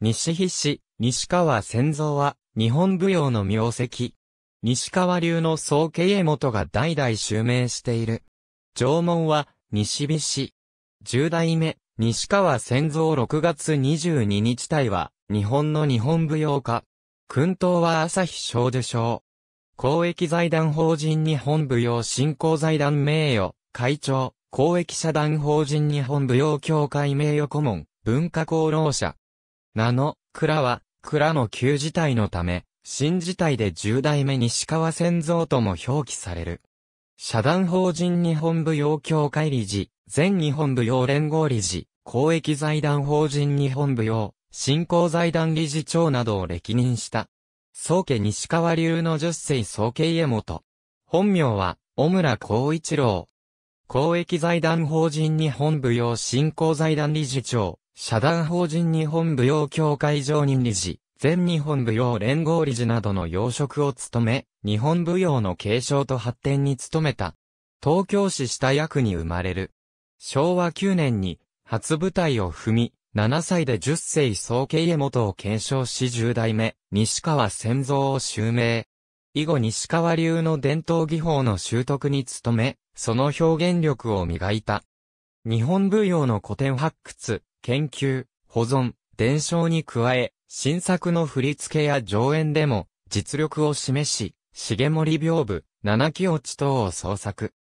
西筆師、西川仙蔵は、日本舞踊の名跡。西川流の総家元が代々襲名している。縄文は、西筆師。十代目、西川仙蔵6月22日体は、日本の日本舞踊家。訓東は朝日小女賞。公益財団法人日本舞踊振興財団名誉、会長、公益社団法人日本舞踊協会名誉顧問、文化功労者。名の蔵は、蔵の旧事体のため、新事体で十代目西川先造とも表記される。社団法人日本舞踊協会理事、全日本舞踊連合理事、公益財団法人日本舞踊、振興財団理事長などを歴任した。宗家西川流の十世宗家家元。本名は、小村光一郎。公益財団法人日本舞踊振興財団理事長、社団法人日本舞踊協会常任理事、全日本舞踊連合理事などの要職を務め、日本舞踊の継承と発展に努めた。東京市下役に生まれる。昭和9年に初舞台を踏み、7歳で10世総経家元を継承し10代目、西川先蔵を襲名。以後西川流の伝統技法の習得に努め、その表現力を磨いた。日本舞踊の古典発掘、研究、保存、伝承に加え、新作の振り付けや上演でも、実力を示し、重森屏風、七木落ち等を創作。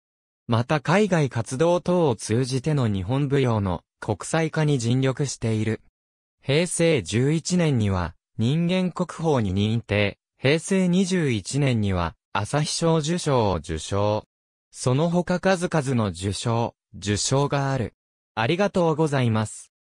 また海外活動等を通じての日本舞踊の国際化に尽力している。平成11年には人間国宝に認定、平成21年には朝日賞受賞を受賞。その他数々の受賞、受賞がある。ありがとうございます。